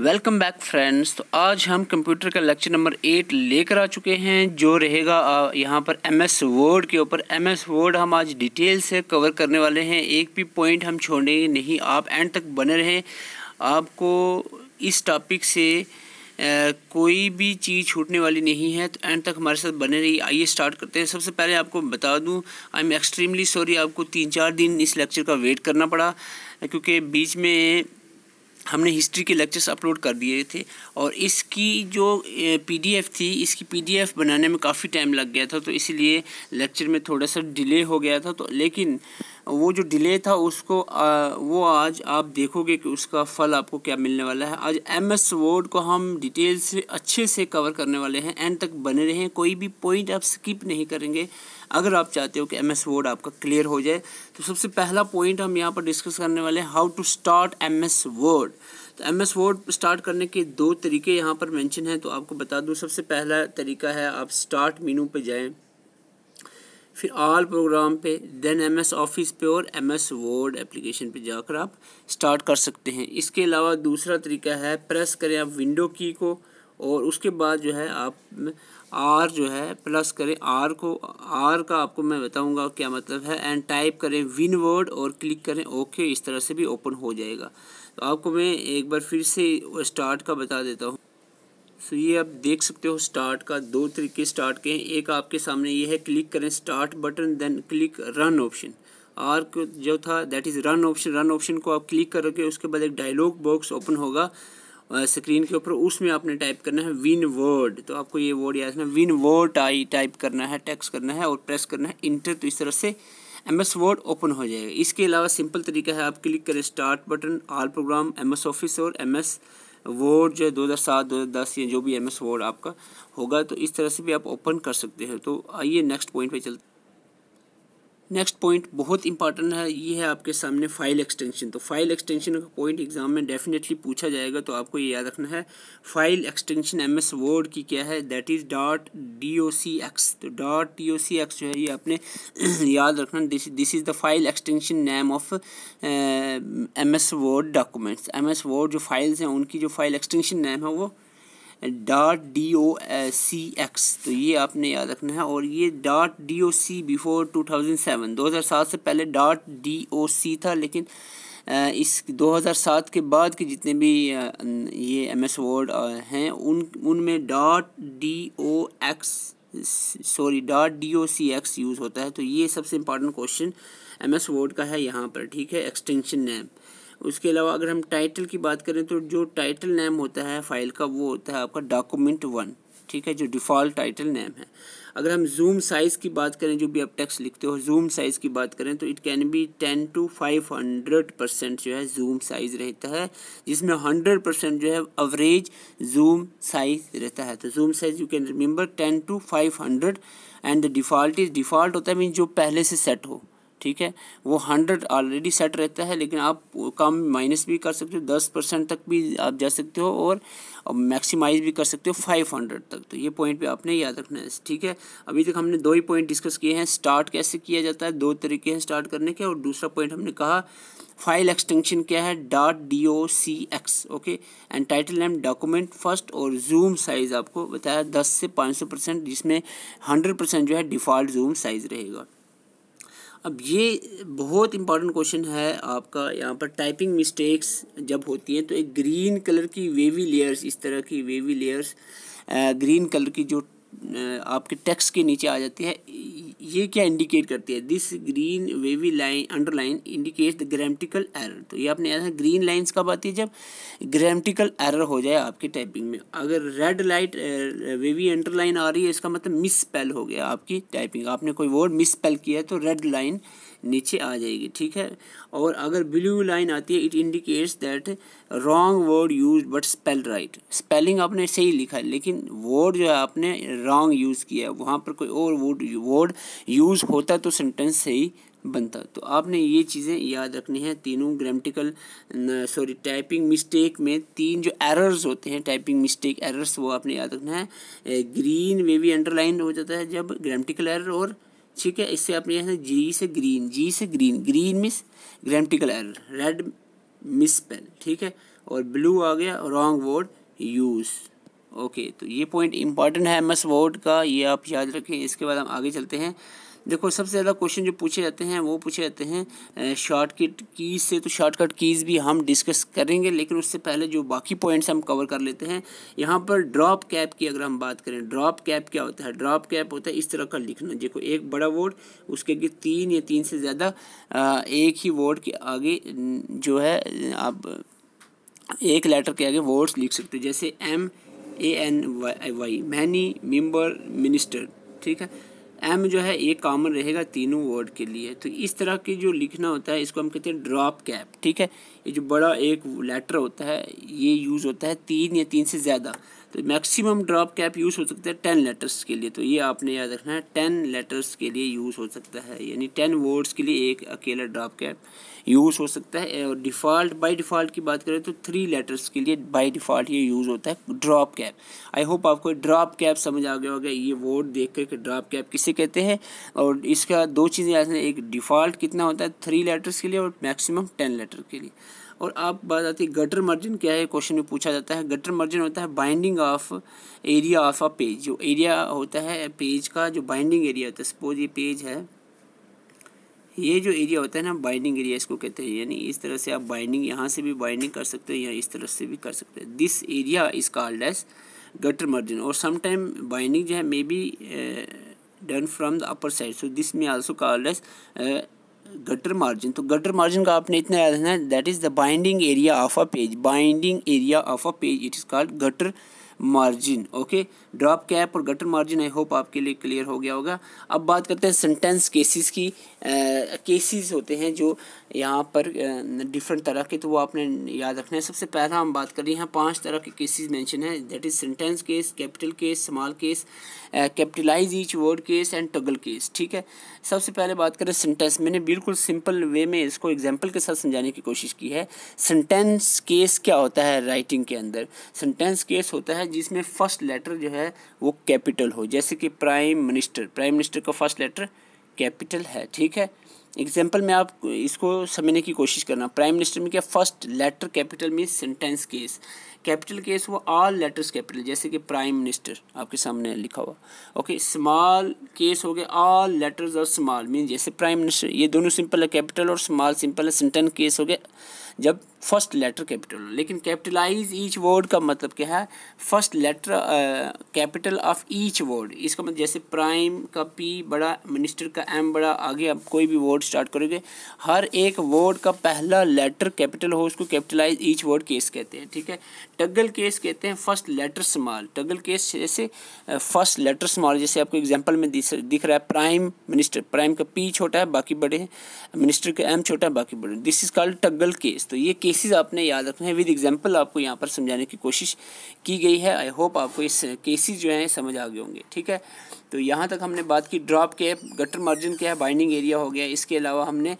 Welcome back friends तो आज हम कंप्यूटर का लेक्चर नंबर एट लेकर आ चुके हैं जो रहेगा यहाँ पर एम एस वर्ड के ऊपर एम एस वर्ड हम आज डिटेल से कवर करने वाले हैं एक भी पॉइंट हम छोड़ेंगे नहीं आप एंड तक बने रहें आपको इस टॉपिक से आ, कोई भी चीज़ छूटने वाली नहीं है तो एंड तक हमारे साथ बने रही आइए स्टार्ट करते हैं सबसे पहले आपको बता दूँ आई एम एक्सट्रीमली सॉरी आपको तीन चार दिन इस लेक्चर का वेट करना पड़ा क्योंकि बीच में हमने हिस्ट्री के लेक्चर्स अपलोड कर दिए थे और इसकी जो पीडीएफ थी इसकी पीडीएफ बनाने में काफ़ी टाइम लग गया था तो इसलिए लेक्चर में थोड़ा सा डिले हो गया था तो लेकिन वो जो डिले था उसको आ, वो आज आप देखोगे कि उसका फल आपको क्या मिलने वाला है आज एम एस वर्ड को हम डिटेल से अच्छे से कवर करने वाले हैं एंड तक बने रहें कोई भी पॉइंट आप स्किप नहीं करेंगे अगर आप चाहते हो कि एम एस वर्ड आपका क्लियर हो जाए तो सबसे पहला पॉइंट हम यहाँ पर डिस्कस करने वाले हैं how to start M S Word तो एम एस वर्ड स्टार्ट करने के दो तरीके यहाँ पर मैंशन हैं तो आपको बता दूँ सबसे पहला तरीका है आप स्टार्ट मीनू पर जाएँ फिर आल प्रोग्राम पे देन एम एस ऑफिस पे और एम एस वर्ड एप्लीकेशन पे जाकर आप स्टार्ट कर सकते हैं इसके अलावा दूसरा तरीका है प्रेस करें आप विंडो की को और उसके बाद जो है आप आर जो है प्लस करें आर को आर का आपको मैं बताऊंगा क्या मतलब है एंड टाइप करें विन वर्ड और क्लिक करें ओके इस तरह से भी ओपन हो जाएगा तो आपको मैं एक बार फिर से स्टार्ट का बता देता हूँ सो ये आप देख सकते हो स्टार्ट का दो तरीके स्टार्ट के हैं एक आपके सामने ये है क्लिक करें start button then click run option or जो था that is run option run option को आप क्लिक करोगे उसके बाद एक डायलॉग बॉक्स ओपन होगा स्क्रीन के ऊपर उसमें आपने टाइप करना है विन वर्ड तो आपको ये वर्ड याद रखना विन वर्ड आई टाइप करना है टैक्स करना है और प्रेस करना है इंटर तो इस तरह से एम एस वर्ड ओपन हो जाएगा इसके अलावा सिंपल तरीका है आप क्लिक करें start button all program M S Office और एम एस वोट जो है दो हज़ार सात दो हज़ार दस या जो भी एम एस वोट आपका होगा तो इस तरह से भी आप ओपन कर सकते हैं तो आइए नेक्स्ट पॉइंट पे चलते नेक्स्ट पॉइंट बहुत इंपॉर्टेंट है ये है आपके सामने फाइल एक्सटेंशन तो फाइल एक्सटेंशन का पॉइंट एग्जाम में डेफिनेटली पूछा जाएगा तो आपको ये याद रखना है file extension M S Word की क्या है that is dot D O C X तो dot D O C X जो है ये आपने याद रखना this this is the file extension name of M S Word documents M S Word जो फाइल्स हैं उनकी जो फाइल एक्सटेंशन नेम है वो dot D O C X तो ये आपने याद रखना है और ये dot D O C before two thousand seven दो हज़ार सात से पहले डॉट डी ओ सी था लेकिन uh, इस दो हज़ार सात के बाद के जितने भी uh, ये एम एस वर्ड हैं उन उनमें dot D O X sorry dot D O C X use होता है तो ये सबसे important question M S Word का है यहाँ पर ठीक है एक्सटेंशन नेम उसके अलावा अगर हम टाइटल की बात करें तो जो टाइटल नेम होता है फाइल का वो होता है आपका डॉक्यूमेंट वन ठीक है जो डिफ़ॉल्ट टाइटल नेम है अगर हम जूम साइज़ की बात करें जो भी आप टेक्स्ट लिखते हो जूम साइज़ की बात करें तो it can be ten to five hundred percent जो है जूम साइज़ रहता है जिसमें हंड्रेड परसेंट जो है एवरेज जूम साइज़ रहता है तो zoom size you can remember ten to five hundred and default is default होता है मीन जो पहले से सेट हो ठीक है वो हंड्रेड ऑलरेडी सेट रहता है लेकिन आप कम माइनस भी कर सकते हो दस परसेंट तक भी आप जा सकते हो और मैक्सिमाइज भी कर सकते हो फाइव हंड्रेड तक तो ये पॉइंट भी आपने याद रखना है ठीक है अभी तक हमने दो ही पॉइंट डिस्कस किए हैं स्टार्ट कैसे किया जाता है दो तरीके हैं स्टार्ट करने के और दूसरा पॉइंट हमने कहा फाइल एक्सटेंशन क्या है dot D O C X okay and title and document first और जूम साइज़ आपको बताया दस से पाँच सौ परसेंट जिसमें हंड्रेड परसेंट जो है डिफ़ॉल्ट जूम साइज़ रहेगा अब ये बहुत इंपॉर्टेंट क्वेश्चन है आपका यहाँ पर टाइपिंग मिस्टेक्स जब होती हैं तो एक ग्रीन कलर की वेवी लेयर्स इस तरह की वेवी लेयर्स ग्रीन कलर की जो आपके टेक्स्ट के नीचे आ जाती है ये क्या इंडिकेट करती है this green wavy line underline indicate the grammatical error तो ये आपने ऐसा ग्रीन लाइंस कब आती है जब ग्रामटिकल एरर हो जाए आपकी टाइपिंग में अगर रेड लाइट वेवी अंडरलाइन आ रही है इसका मतलब मिस स्पेल हो गया आपकी टाइपिंग आपने कोई वर्ड मिस स्पेल किया है तो रेड लाइन नीचे आ जाएगी ठीक है और अगर ब्लू लाइन आती है it indicates that wrong word use but spell right spelling आपने सही लिखा है लेकिन वर्ड जो है आपने रॉन्ग यूज़ किया है वहाँ पर कोई और वर्ड वर्ड यूज़ होता तो सेंटेंस सही बनता तो आपने ये चीज़ें याद रखनी है तीनों ग्रामेटिकल सॉरी टाइपिंग मिस्टेक में तीन जो एरर्स होते हैं टाइपिंग मिस्टेक एरर्स वो आपने याद रखना है ग्रीन वे भी अंडरलाइन हो जाता है जब ग्रामेटिकल एरर और ठीक है इससे अपने जैसे जी से ग्रीन जी से green green means grammatical error red means pen ठीक है और ब्लू आ गया रॉन्ग वर्ड यूज़ ओके तो ये पॉइंट इंपॉर्टेंट है एम एस वर्ड का ये आप याद रखें इसके बाद हम आगे चलते हैं देखो सबसे ज़्यादा क्वेश्चन जो पूछे जाते हैं वो पूछे जाते हैं शॉर्टकट कीज़ से तो शॉर्टकट कीज़ भी हम डिस्कस करेंगे लेकिन उससे पहले जो बाकी पॉइंट्स हम कवर कर लेते हैं यहाँ पर ड्रॉप कैप की अगर हम बात करें ड्रॉप कैप क्या होता है ड्रॉप कैप होता है इस तरह का लिखना देखो एक बड़ा वर्ड उसके आगे तीन या तीन से ज़्यादा एक ही वर्ड के आगे जो है आप एक लेटर के आगे वर्ड्स लिख सकते हो जैसे M A N Y many member minister ठीक है एम जो है ये कॉमन रहेगा तीनों वर्ड के लिए तो इस तरह की जो लिखना होता है इसको हम कहते हैं ड्रॉप कैप ठीक है ये जो बड़ा एक लेटर होता है ये यूज़ होता है तीन या तीन से ज़्यादा तो मैक्सिमम ड्रॉप कैप यूज़ हो सकता है टेन लेटर्स के लिए तो ये आपने याद रखना है टेन लेटर्स के लिए यूज़ हो सकता है यानी टेन वर्ड्स के लिए एक अकेला ड्रॉप कैप यूज़ हो सकता है और डिफ़ॉल्ट बाय डिफ़ॉल्ट की बात करें तो थ्री लेटर्स के लिए बाय डिफ़ॉल्ट ये यूज़ होता है ड्रॉप कैप आई होप आपको ड्रॉप कैप समझ आ गया होगा ये वर्ड देख कर के ड्रॉप कैप किसे कहते हैं और इसका दो चीज़ें याद एक डिफ़ॉल्ट कितना होता है थ्री लेटर्स के लिए और मैक्सिमम टेन लेटर के लिए और अब बात आती है गटर मार्जिन क्या है क्वेश्चन में पूछा जाता है गटर मार्जिन होता है binding of area of a page जो एरिया होता है पेज का जो बाइंडिंग एरिया होता है सपोज ये पेज है ये जो एरिया होता है ना बाइंडिंग एरिया इसको कहते हैं यानी इस तरह से आप बाइंडिंग यहाँ से भी बाइंडिंग कर सकते हो या इस तरह से भी कर सकते हैं this area is called as gutter margin और समटाइम बाइंडिंग जो है may be done from the upper side so this may also called as gutter margin तो गटर मार्जिन का आपने इतना याद रखना है that is the binding area of a page binding area of a page it is called gutter margin okay drop cap और gutter margin I hope आपके लिए क्लियर हो गया होगा अब बात करते हैं सेंटेंस केसेस की केसेस होते हैं जो यहाँ पर डिफरेंट तरह के तो वो आपने याद रखना है सबसे पहला हम बात कर रहे हैं पांच तरह के केसेस मेंशन है that is sentence case capital case small case capitalize each word case and toggle case ठीक है सबसे पहले बात करें सेंटेंस मैंने बिल्कुल सिंपल वे में इसको एग्जाम्पल के साथ समझाने की कोशिश की है सेंटेंस केस क्या होता है राइटिंग के अंदर सेंटेंस केस होता है जिसमें फर्स्ट लेटर जो है है वो कैपिटल हो जैसे कि प्राइम मिनिस्टर प्राइम मिनिस्टर का फर्स्ट लेटर कैपिटल है ठीक है एग्जाम्पल में आप इसको समझने की कोशिश करना प्राइम मिनिस्टर में क्या first letter capital mean sentence case capital case वो ऑल लेटर्स कैपिटल जैसे कि प्राइम मिनिस्टर आपके सामने लिखा हुआ ओके स्मॉल केस हो गया ऑल लेटर्स और स्मॉल मीन जैसे प्राइम मिनिस्टर ये दोनों सिंपल है कैपिटल और स्मॉल सिंपल है सेंटेंस केस हो गया जब फर्स्ट लेटर कैपिटल हो लेकिन कैपिटलाइज ईच वर्ड का मतलब क्या है first letter capital of each word इसका मतलब जैसे प्राइम का पी बड़ा मिनिस्टर का एम बड़ा आगे आप कोई भी वर्ड स्टार्ट करोगे हर एक वर्ड का पहला लेटर कैपिटल हो उसको कैपिटलाइज ईच वर्ड केस कहते हैं ठीक है टगल केस कहते हैं first letter small toggle case जैसे फर्स्ट लेटर स्मॉल जैसे आपको एग्जाम्पल में दिख रहा है प्राइम मिनिस्टर प्राइम का पी छोटा है बाकी बड़े हैं मिनिस्टर का एम छोटा है बाकी बड़े this is called toggle case तो ये केसेस आपने याद रखने हैं विद एग्जांपल आपको यहाँ पर समझाने की कोशिश की गई है आई होप आपको इस केसेस जो हैं समझ आ गए होंगे ठीक है तो यहाँ तक हमने बात की ड्रॉप के गटर मार्जिन क्या है बाइंडिंग एरिया हो गया इसके अलावा हमने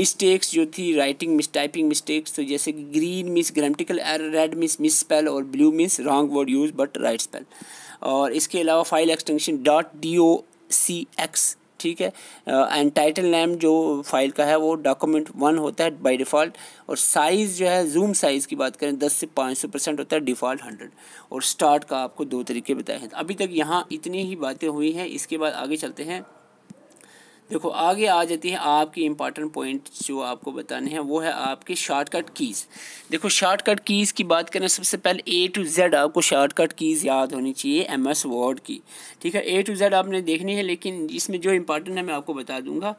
मिस्टेक्स जो थी राइटिंग मिस टाइपिंग मिस्टेक्स तो जैसे कि green means grammatical error red means misspell और blue means wrong word use but right spell और इसके अलावा file extension dot D O C X ठीक है एंड टाइटल नेम जो फाइल का है वो डॉक्यूमेंट वन होता है बाय डिफ़ॉल्ट और साइज़ जो है जूम साइज़ की बात करें दस से पाँच सौ परसेंट होता है डिफ़ॉल्ट हंड्रेड और स्टार्ट का आपको दो तरीके बताए हैं अभी तक यहाँ इतनी ही बातें हुई हैं इसके बाद आगे चलते हैं देखो आगे आ जाती है आपकी इंपॉर्टेंट पॉइंट जो आपको बताने हैं वो है आपकी शॉर्टकट कीज़ देखो शॉर्टकट कीज़ की बात करें सबसे पहले ए टू जेड आपको शॉर्टकट कीज़ याद होनी चाहिए एम एस वर्ड की ठीक है ए टू जेड आपने देखनी है लेकिन इसमें जो इंपॉर्टेंट है मैं आपको बता दूंगा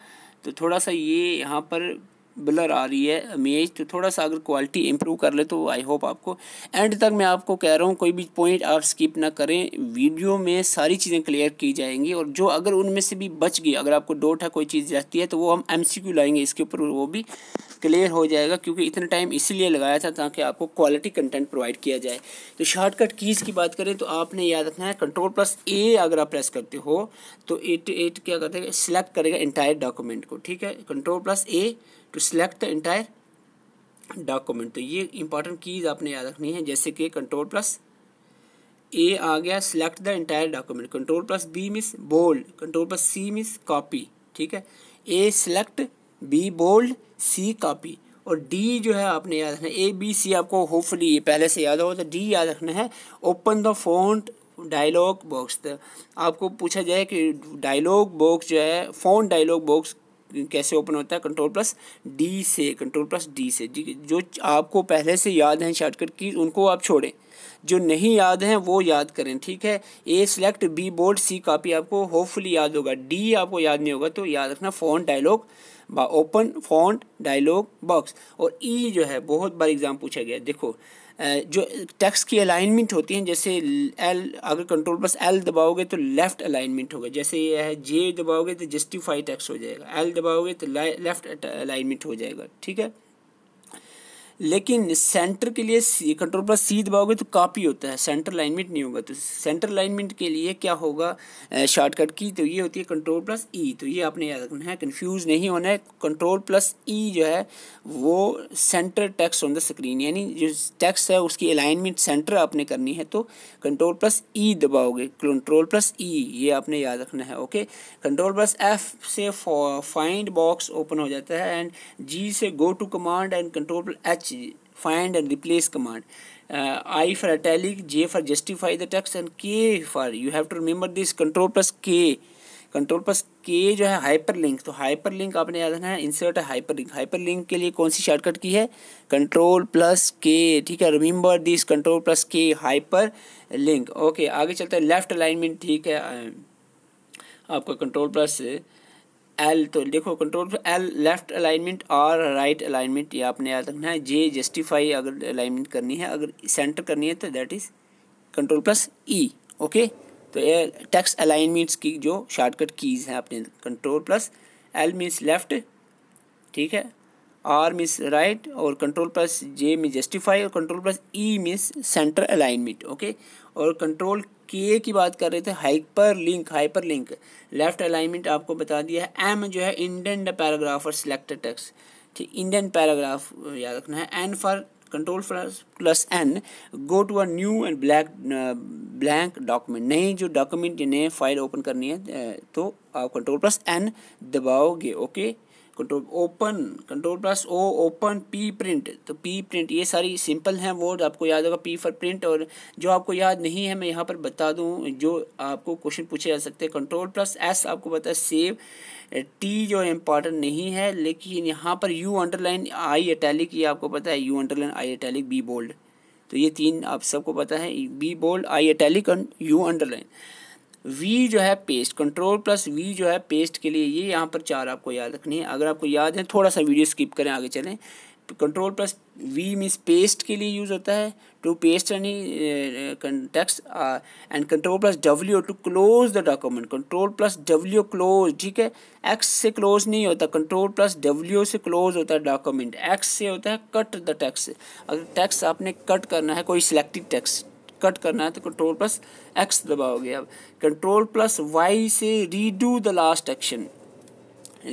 तो थोड़ा सा ये यहाँ पर ब्लर आ रही है इमेज तो थोड़ा सा अगर क्वालिटी इंप्रूव कर ले तो आई होप आपको एंड तक मैं आपको कह रहा हूँ कोई भी पॉइंट आप स्किप ना करें वीडियो में सारी चीज़ें क्लियर की जाएंगी और जो अगर उनमें से भी बच गई अगर आपको डोट है कोई चीज़ रहती है तो वो हम एम लाएंगे इसके ऊपर वो भी क्लियर हो जाएगा क्योंकि इतना टाइम इसलिए लगाया था ताकि आपको क्वालिटी कंटेंट प्रोवाइड किया जाए तो शॉर्टकट कीज़ की बात करें तो आपने याद रखना है कंट्रोल प्लस ए अगर आप प्रेस करते हो तो एट एट क्या करते हैं सिलेक्ट करेगा इंटायर डॉक्यूमेंट को ठीक है control plus A to select the entire document तो ये इंपॉर्टेंट कीज़ आपने याद रखनी है जैसे कि कंट्रोल प्लस ए आ गया select the entire document control plus B means bold control plus C means copy ठीक है A select B bold C copy और डी जो है आपने याद रखना ए बी सी आपको होपफुली ये पहले से याद हो तो डी याद रखना है open the font dialog box आपको पूछा जाए कि डायलॉग बॉक्स जो है फ़ोन डायलॉग बॉक्स कैसे ओपन होता है कंट्रोल प्लस डी से कंट्रोल प्लस डी से जो आपको पहले से याद हैं शॉर्टकट की उनको आप छोड़ें जो नहीं याद हैं वो याद करें ठीक है A select B bold C copy आपको होपफुली याद होगा डी आपको याद नहीं होगा तो याद रखना font dialog open font dialog box और ई e जो है बहुत बार एग्ज़ाम पूछा गया देखो जो टेक्स्ट की अलाइनमेंट होती हैं जैसे एल अगर कंट्रोल बस एल दबाओगे तो लेफ़्ट अलाइनमेंट होगा जैसे ये है जे दबाओगे तो जस्टिफाई टेक्स्ट हो जाएगा एल दबाओगे तो लेफ़्ट अलाइनमेंट हो जाएगा ठीक है लेकिन सेंटर के लिए कंट्रोल प्लस सी दबाओगे तो कापी होता है सेंटर लाइनमेंट नहीं होगा तो सेंटर लाइनमेंट के लिए क्या होगा शॉर्टकट की तो ये होती है कंट्रोल प्लस ई तो ये आपने याद रखना है कन्फ्यूज़ नहीं होना है कंट्रोल प्लस ई जो है वो centre text on the screen यानी जो टैक्स है उसकी अलाइनमेंट सेंटर आपने करनी है तो कंट्रोल प्लस ई दबाओगे कंट्रोल प्लस ई ये आपने याद रखना है ओके कंट्रोल प्लस एफ से फाइंड बॉक्स ओपन हो जाता है एंड जी से go to command and control H match find and replace command uh, i for italic j for justify the text and k for you have to remember this control plus k control plus K जो है hyperlink तो hyperlink आपने याद रखना है insert है hyperlink hyper link के लिए कौन सी शॉर्टकट की है कंट्रोल प्लस के ठीक है remember this control plus K hyperlink okay आगे चलते हैं लेफ्ट अलाइनमेंट ठीक है uh, आपका कंट्रोल प्लस एल तो देखो कंट्रोल पर एल लेफ़्ट अलाइनमेंट और राइट अलाइनमेंट ये आपने याद रखना है जे जस्टिफाई अगर अलाइनमेंट करनी है अगर सेंटर करनी है तो that is control plus E okay तो ये टेक्स्ट अलाइनमेंट्स की जो शॉर्टकट कीज़ हैं आपने control plus L means left ठीक है आर मीन्स राइट और control plus J means justify और control plus E means centre alignment okay और कंट्रोल के की बात कर रहे थे hyperlink hyperlink left alignment आपको बता दिया है एम जो है इंडेंट पैराग्राफ और सिलेक्टेड टेक्स ठीक इंडेंट पैराग्राफ याद रखना है N for control plus N go to a new and black blank document नई जो डॉक्यूमेंट नए फाइल ओपन करनी है तो आप कंट्रोल प्लस एन दबाओगे okay okay? Control open control plus O open P print तो पी प्रिंट ये सारी सिंपल हैं वर्ड आपको याद होगा पी फॉर प्रिंट और जो आपको याद नहीं है मैं यहाँ पर बता दूँ जो आपको क्वेश्चन पूछे जा सकते हैं कंट्रोल प्लस एस आपको पता है सेव टी जो इम्पॉर्टेंट नहीं है लेकिन यहाँ पर यू अंडरलाइन आई अटैलिक ये आपको पता है U underline I italic B bold तो ये तीन आप सबको पता है B bold I italic and U underline V जो है पेस्ट कंट्रोल प्लस वी जो है पेस्ट के लिए ये यहाँ पर चार आपको याद रखनी है अगर आपको याद है थोड़ा सा वीडियो स्किप करें आगे चलें control plus V means paste के लिए यूज़ होता है to paste any text and control plus W to close the document control plus W close ठीक है एक्स से क्लोज नहीं होता कंट्रोल प्लस डब्ल्यू से क्लोज होता है डॉक्यूमेंट एक्स से होता है कट द टैक्स अगर टैक्स आपने कट करना है कोई सिलेक्टिव टैक्स कट करना है तो कंट्रोल प्लस एक्स दबाओगे अब कंट्रोल प्लस वाई से redo the last action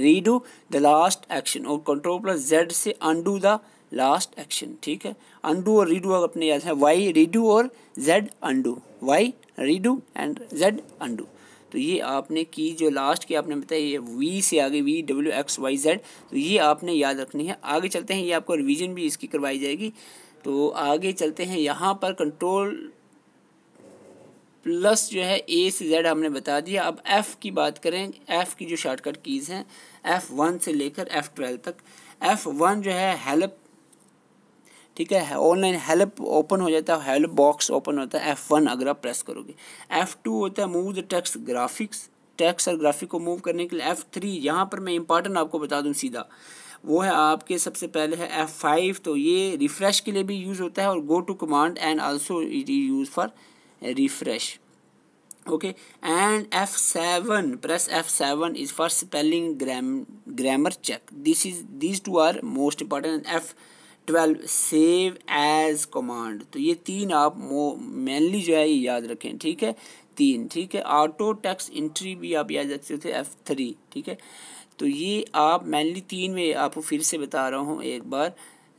redo the last action और कंट्रोल प्लस जेड से अंडू द लास्ट एक्शन ठीक है अंडू और रीडू अपने याद है वाई रीडू और Z undo Y redo and Z undo तो ये आपने की जो लास्ट की आपने बताया ये वी से आगे V W X Y Z तो ये आपने याद रखनी है आगे चलते हैं ये आपको रिवीजन भी इसकी करवाई जाएगी तो आगे चलते हैं यहाँ पर कंट्रोल प्लस जो है ए से जेड हमने बता दिया अब एफ़ की बात करें एफ़ की जो शॉर्टकट कीज़ हैं एफ़ वन से लेकर एफ़ ट्वेल्व तक एफ़ वन जो है हेल्प ठीक है ऑनलाइन हेल्प ओपन हो जाता है हेल्प बॉक्स ओपन होता है एफ़ वन अगर आप प्रेस करोगे एफ़ टू होता है move the text graphics text और ग्राफिक को मूव करने के लिए एफ़ थ्री यहाँ पर मैं इंपॉर्टेंट आपको बता दूँ सीधा वो है आपके सबसे पहले है एफ़ फाइव तो ये रिफ़्रेश के लिए भी यूज़ होता है और go to command and also it use for refresh okay and f7 press f7 is for spelling gram grammar check this is these two are most important twelve save as command तो ये तीन आप mainly जो है ये याद रखें ठीक है तीन ठीक है ऑटो टैक्स इंट्री भी आप याद रख सकते एफ थ्री ठीक है तो ये आप मेनली तीन में आपको फिर से बता रहा हूँ एक बार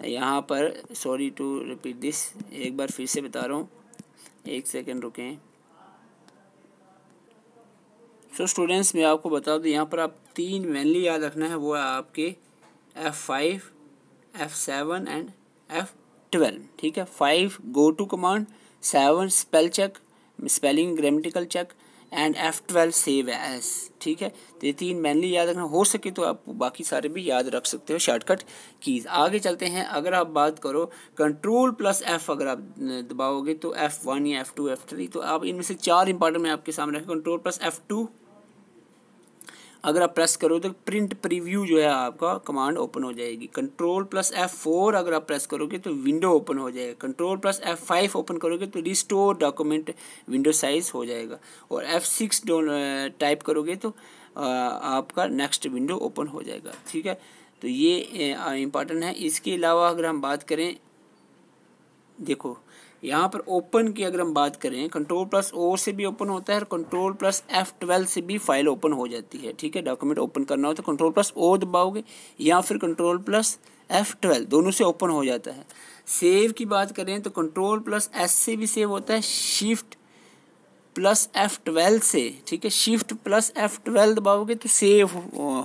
यहाँ पर सॉरी टू रिपीट दिस एक बार फिर से बता रहा हूँ एक सेकेंड रुकें सो स्टूडेंट्स मैं आपको बता दूँ यहाँ पर आप तीन मेनली याद रखना है वो है आपके F five F seven and F twelve ठीक है five go to command seven spell check spelling grammatical check and F twelve save as ठीक है तो ये तीन मेनली याद रखना हो सके तो आप बाकी सारे भी याद रख सकते हो शॉर्टकट कीज़ आगे चलते हैं अगर आप बात करो कंट्रोल प्लस एफ़ अगर आप दबाओगे तो एफ़ वन या एफ़ टू एफ़ थ्री तो आप इनमें से चार इंपॉर्टेंट मैं आपके सामने रखें कंट्रोल प्लस एफ़ टू अगर आप प्रेस करोगे तो प्रिंट प्रीव्यू जो है आपका कमांड ओपन हो जाएगी कंट्रोल प्लस एफ फोर अगर आप प्रेस करोगे तो विंडो ओपन हो जाएगा control plus F five open करोगे तो रिस्टोर डॉक्यूमेंट विंडो साइज हो जाएगा और एफ सिक्स टाइप करोगे तो आपका नेक्स्ट विंडो ओपन हो जाएगा ठीक है तो ये इम्पॉर्टेंट है इसके अलावा अगर हम बात करें देखो यहाँ पर ओपन की अगर हम बात करें कंट्रोल प्लस ओ से भी ओपन होता है और कंट्रोल प्लस एफ ट्वेल्व से भी फाइल ओपन हो जाती है ठीक है डॉक्यूमेंट ओपन करना हो तो कंट्रोल प्लस ओ दबाओगे या फिर कंट्रोल प्लस एफ ट्वेल्व दोनों से ओपन हो जाता है सेव की बात करें तो कंट्रोल प्लस एस से भी सेव होता है शिफ्ट प्लस एफ ट्वेल्व से ठीक है शिफ्ट प्लस एफ ट्वेल्व दबाओगे तो सेव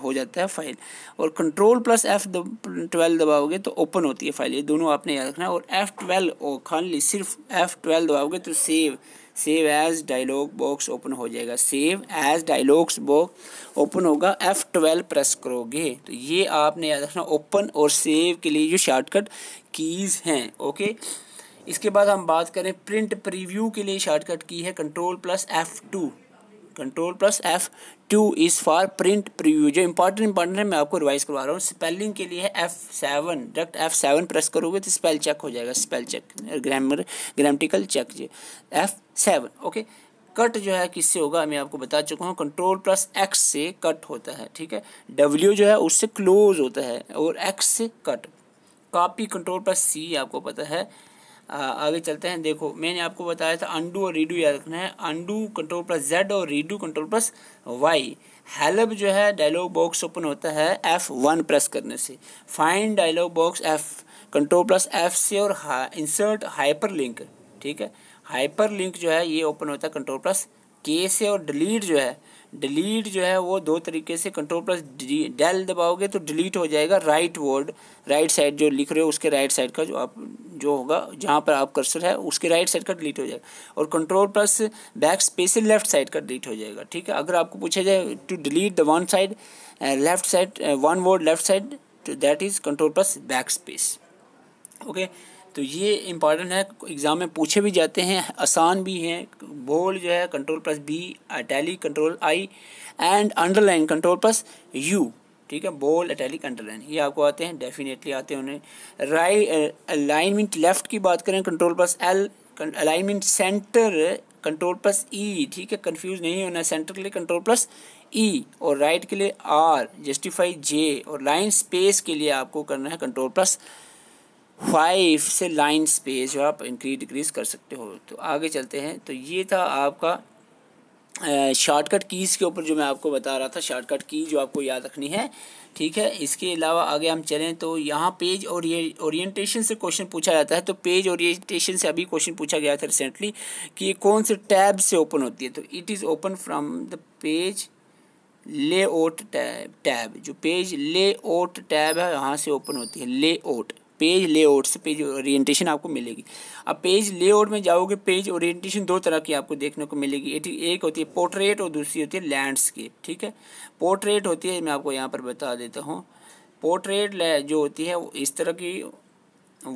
हो जाता है फाइल और कंट्रोल प्लस एफ ट्वेल्व दबाओगे तो ओपन होती है फाइल ये दोनों आपने याद रखना है और एफ ट्वेल्व ओ खाली सिर्फ एफ ट्वेल्व दबाओगे तो save save as dialog box open हो जाएगा save as dialogs box open होगा एफ ट्वेल्व प्रेस करोगे तो ये आपने याद रखना ओपन और सेव के लिए जो शॉर्टकट कीज़ हैं ओके इसके बाद हम बात करें प्रिंट प्रीव्यू के लिए शॉर्टकट की है control plus F two control plus F two is for print preview जो इंपॉर्टेंट इंपॉर्टेंट है मैं आपको रिवाइज करवा रहा हूँ स्पेलिंग के लिए है F seven direct F seven press करोगे तो स्पेल चेक हो जाएगा spell check grammar grammatical check जी एफ सेवन ओके कट जो है किससे होगा मैं आपको बता चुका हूँ कंट्रोल प्लस एक्स से कट होता है ठीक है डब्ल्यू जो है उससे क्लोज होता है और एक्स से cut copy control plus C आपको पता है आ, आगे चलते हैं देखो मैंने आपको बताया था अंडू और रीडू याद रखना है अंडू कंट्रोल प्लस जेड और redo control plus Y help जो है डायलॉग बॉक्स ओपन होता है एफ वन प्रेस करने से find dialog box F control plus F से और इंसर्ट हाइपर लिंक ठीक है हाइपर लिंक जो है ये ओपन होता है कंट्रोल प्लस के से और डिलीट जो है डिलीट जो है वो दो तरीके से कंट्रोल प्लस डेल दबाओगे तो डिलीट हो जाएगा राइट वर्ड राइट साइड जो लिख रहे हो उसके राइट साइड का जो आप जो होगा जहाँ पर आप कर्सर है उसके राइट साइड का डिलीट हो जाएगा और control plus back space left side का डिलीट हो जाएगा ठीक है अगर आपको पूछा जाए to delete the one side left side one word left side that is control plus back space okay तो ये इम्पॉर्टेंट है एग्ज़ाम में पूछे भी जाते हैं आसान भी हैं बोल जो है control plus B italic control I and underline control plus U ठीक है बोल अटैली अंडरलाइन ये आपको आते हैं डेफिनेटली आते हैं उन्हें राइट अलाइनमेंट लेफ़्ट की बात करें control plus L alignment center control plus E ठीक है कन्फ्यूज नहीं होना सेंटर के लिए कंट्रोल प्लस ई और राइट के लिए आर जस्टिफाई जे और लाइन स्पेस के लिए आपको करना है कंट्रोल प्लस फाइव से लाइन स्पेस जो आप इंक्रीज डिक्रीज कर सकते हो तो आगे चलते हैं तो ये था आपका शॉर्टकट कीज़ के ऊपर जो मैं आपको बता रहा था शॉर्टकट की जो आपको याद रखनी है ठीक है इसके अलावा आगे हम चलें तो यहाँ पेज और ये ओरिएंटेशन से क्वेश्चन पूछा जाता है तो पेज ओरिएंटेशन से अभी क्वेश्चन पूछा गया था रिसेंटली कि ये कौन से टैब से ओपन होती है तो it is open from the page lay tab tab जो पेज ले टैब है यहाँ से ओपन होती है ले पेज लेआउट से पेज ओरिएंटेशन आपको मिलेगी अब पेज लेआउट में जाओगे पेज ओरिएंटेशन दो तरह की आपको देखने को मिलेगी एक होती है पोर्ट्रेट और दूसरी होती है लैंडस्केप ठीक है पोर्ट्रेट होती है मैं आपको यहाँ पर बता देता हूँ पोर्ट्रेट जो होती है इस तरह की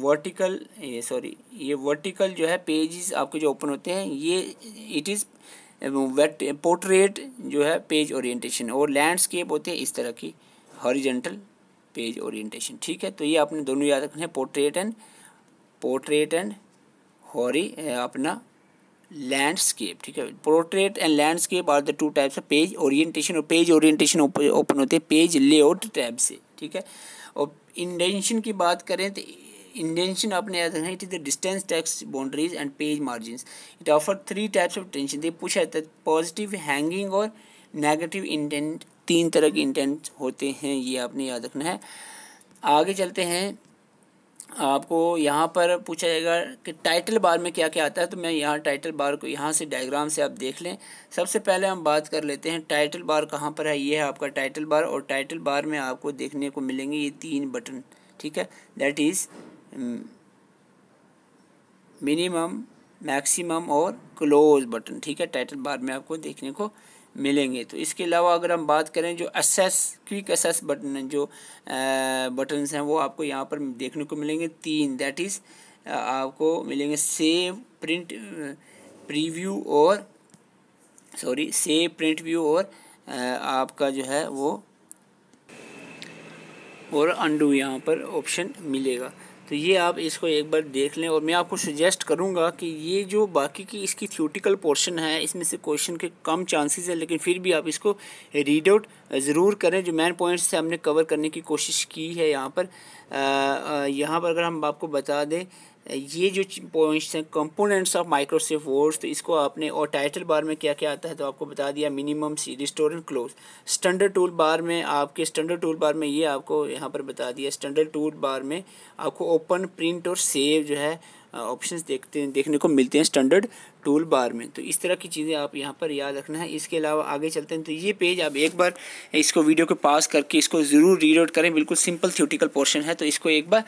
वर्टिकल ये सॉरी ये वर्टिकल जो है पेजेस आपके जो ओपन होते हैं ये इट इज़ पोर्ट्रेट जो है पेज ओरिएंटेशन और लैंडस्केप होते हैं इस तरह की हॉरिजेंटल पेज ओरिएंटेशन ठीक है तो ये आपने दोनों याद रखने हैं पोर्ट्रेट एंड पोर्ट्रेट एंड हॉरी अपना लैंडस्केप ठीक है portrait and landscape are the two types of page orientation और पेज ओरिएंटेशन ओपन होते हैं पेज लेआउट टैब से ठीक है और इंडेंशन की बात करें तो इंडेंशन आपने याद रखना it is the distance text boundaries and page margin it offer three types of tension पूछा जाता है पॉजिटिव हैंगिंग और नेगेटिव इंटेंट तीन तरह के इंटेंट होते हैं ये आपने याद रखना है आगे चलते हैं आपको यहाँ पर पूछा जाएगा कि टाइटल बार में क्या क्या आता है तो मैं यहाँ टाइटल बार को यहाँ से डायग्राम से आप देख लें सबसे पहले हम बात कर लेते हैं टाइटल बार कहाँ पर है ये है आपका टाइटल बार और टाइटल बार में आपको देखने को मिलेंगे ये तीन बटन ठीक है दैट इज़ मिनिमम मैक्सिमम और क्लोज बटन ठीक है टाइटल बार में आपको देखने को मिलेंगे तो इसके अलावा अगर हम बात करें जो असेस क्विक असेस बटन जो बटन्स हैं वो आपको यहाँ पर देखने को मिलेंगे तीन दैट इज़ आपको मिलेंगे सेव प्रिंट प्रीव्यू और सॉरी सेव प्रिंट व्यू और आपका जो है वो और अंडू यहाँ पर ऑप्शन मिलेगा तो ये आप इसको एक बार देख लें और मैं आपको सजेस्ट करूँगा कि ये जो बाकी की इसकी थ्योटिकल पोर्शन है इसमें से क्वेश्चन के कम चांसेस है लेकिन फिर भी आप इसको रीड आउट ज़रूर करें जो मेन पॉइंट्स से हमने कवर करने की कोशिश की है यहाँ पर यहाँ पर अगर हम आपको बता दें ये जो पॉइंट्स हैं कंपोनेंट्स ऑफ माइक्रोसेफ वर्ड्स तो इसको आपने और टाइटल बार में क्या क्या आता है तो आपको बता दिया मिनिमम सी restore and close standard tool bar में आपके स्टैंडर्ड टूल बार में ये आपको यहाँ पर बता दिया स्टैंडर्ड टूल बार में आपको ओपन प्रिंट और सेव जो है ऑप्शंस देखते हैं देखने को मिलते हैं स्टैंडर्ड टूल बार में तो इस तरह की चीज़ें आप यहाँ पर याद रखना है इसके अलावा आगे चलते हैं तो ये पेज आप एक बार इसको वीडियो को पास करके इसको ज़रूर रीड आउट करें बिल्कुल सिंपल थ्योटिकल पोर्शन है तो इसको एक बार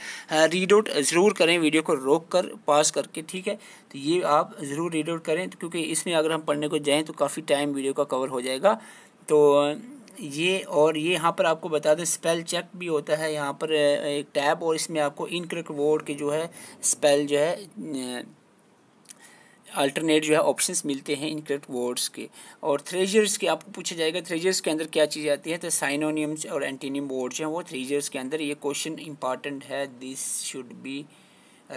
रीड आउट ज़रूर करें वीडियो को रोक कर पास करके ठीक है तो ये आप ज़रूर रीड आउट करें तो क्योंकि इसमें अगर हम पढ़ने को जाएँ तो काफ़ी टाइम वीडियो का कवर हो जाएगा तो ये और ये यहाँ पर आपको बता दें स्पेल चेक भी होता है यहाँ पर एक टैब और इसमें आपको इनकरेक्ट वर्ड के जो है स्पेल जो है अल्टरनेट जो है ऑप्शंस मिलते हैं इनकरेक्ट वर्ड्स के और थ्रेजर्स के आपको पूछा जाएगा थ्रेजर्स के अंदर क्या चीज़ आती है तो साइनोनियम्स और एंटीनियम वर्ड्स हैं वो थ्रेजर्स के अंदर ये क्वेश्चन इंपॉर्टेंट है this should be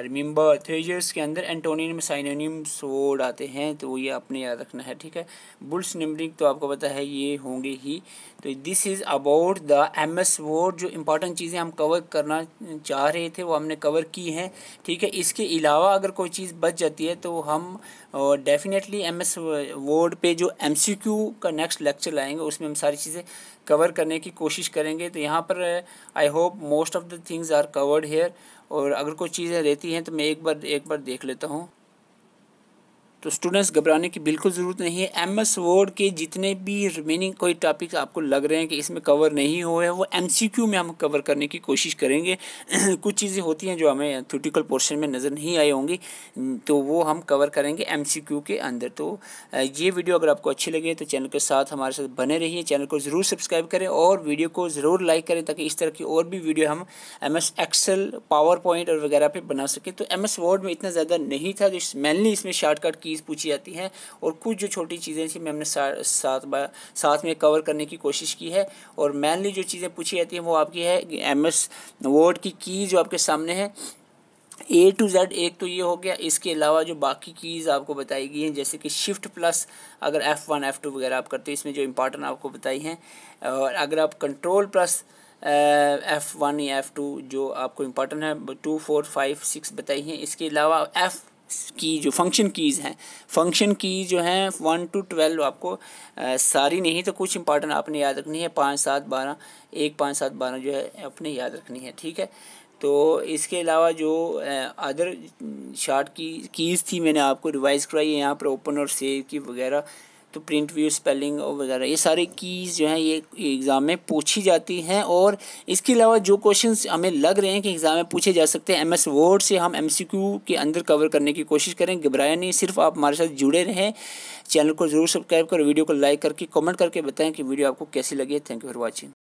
remember thesaurus के अंदर एंटोनियम साइनोनियम सोड आते हैं तो ये आपने याद रखना है ठीक है बुल्स नंबरिंग तो आपको पता है ये होंगे ही तो this is about the M S word जो इंपॉर्टेंट चीज़ें हम कवर करना चाह रहे थे वो हमने कवर की हैं ठीक है इसके अलावा अगर कोई चीज़ बच जाती है तो हम डेफिनेटली एम एस वोड पर जो एम सी क्यू का नेक्स्ट लेक्चर लाएंगे उसमें हम सारी चीज़ें कवर करने की कोशिश करेंगे तो यहाँ पर I hope most of the things are covered here और अगर कोई चीज़ें रहती हैं तो मैं एक बार एक बार देख लेता हूँ तो स्टूडेंट्स घबराने की बिल्कुल ज़रूरत नहीं है एम एस वर्ड के जितने भी रिमेनिंग कोई टॉपिक्स आपको लग रहे हैं कि इसमें कवर नहीं हुए हैं वो एम सी क्यू में हम कवर करने की कोशिश करेंगे कुछ चीज़ें होती हैं जो हमें थ्यूटिकल पोर्शन में नज़र नहीं आई होंगी तो वो हम कवर करेंगे एम सी क्यू के अंदर तो ये वीडियो अगर आपको अच्छी लगे तो चैनल के साथ हमारे साथ बने रहिए चैनल को ज़रूर सब्सक्राइब करें और वीडियो को ज़रूर लाइक करें ताकि इस तरह की और भी वीडियो हम M S Excel PowerPoint और वगैरह पर बना सकें तो एम एस वर्ड में इतना ज़्यादा नहीं था जो मैनली इसमें शॉर्टकट की चीज़ पूछी जाती है और कुछ जो छोटी चीज़ें थी मैम ने साथ साथ में कवर करने की कोशिश की है और मेनली जो चीज़ें पूछी जाती हैं वो आपकी है एम एस वर्ड की की जो आपके सामने है ए टू जेड एक तो ये हो गया इसके अलावा जो बाकी कीज़ आपको बताई गई हैं जैसे कि शिफ्ट प्लस अगर एफ़ वन एफ़ टू वगैरह आप करते हैं इसमें जो इंपॉर्टेंट आपको बताई हैं और अगर आप कंट्रोल प्लस एफ़ वन या एफ़ टू जो आपको इंपॉर्टेंट है टू फोर फाइव सिक्स बताई हैं इसके अलावा एफ़ की जो फंक्शन कीज़ हैं फंक्शन की जो हैं वन टू ट्वेल्व आपको आ, सारी नहीं तो कुछ इंपॉर्टेंट आपने याद रखनी है पाँच सात बारह एक पाँच सात बारह जो है अपने याद रखनी है ठीक है तो इसके अलावा जो अदर शार्ट की कीज़ थी मैंने आपको रिवाइज़ कराई है यहाँ पर ओपन और सेव की वगैरह तो प्रिंट व्यू स्पेलिंग और वगैरह ये सारे कीज़ जो हैं ये एग्ज़ाम में पूछी जाती हैं और इसके अलावा जो क्वेश्चन हमें लग रहे हैं कि एग्ज़ाम में पूछे जा सकते हैं एम एस वर्ड से हम एम सी क्यू के अंदर कवर करने की कोशिश करें घबराया नहीं सिर्फ आप हमारे साथ जुड़े रहें चैनल को ज़रूर सब्सक्राइब करें वीडियो को लाइक करके कॉमेंट करके बताएँ कि वीडियो आपको कैसी लगी थैंक यू फॉर वॉचिंग